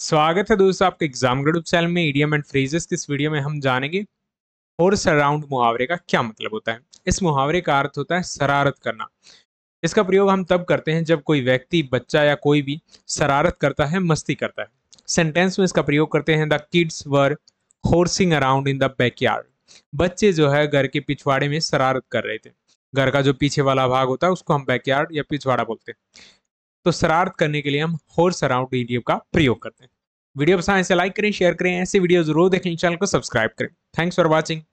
स्वागत है दोस्तों आपके एग्जाम ग्रेड चैनल में ईडीएम एंड फ्रेजेस की इस वीडियो में हम जानेंगे और सराउंड मुहावरे का क्या मतलब होता है इस मुहावरे का अर्थ होता है शरारत करना इसका प्रयोग हम तब करते हैं जब कोई व्यक्ति बच्चा या कोई भी शरारत करता है मस्ती करता है सेंटेंस में इसका प्रयोग करते हैं the kids were horsing around in the back बच्चे जो है घर के पिछवाड़े में शरारत कर रहे थे घर का जो पीछे वाला भाग होता है उसको हम बैकयार्ड या पिछवाड़ा बोलते हैं तो शरारत करने के लिए हम होर सराउंड ईडीएफ का प्रयोग करते हैं वीडियो पसंद ऐसे लाइक करें शेयर करें ऐसे वीडियो जरूर देखें चैनल को सब्सक्राइब करें थैंक्स फॉर वॉचिंग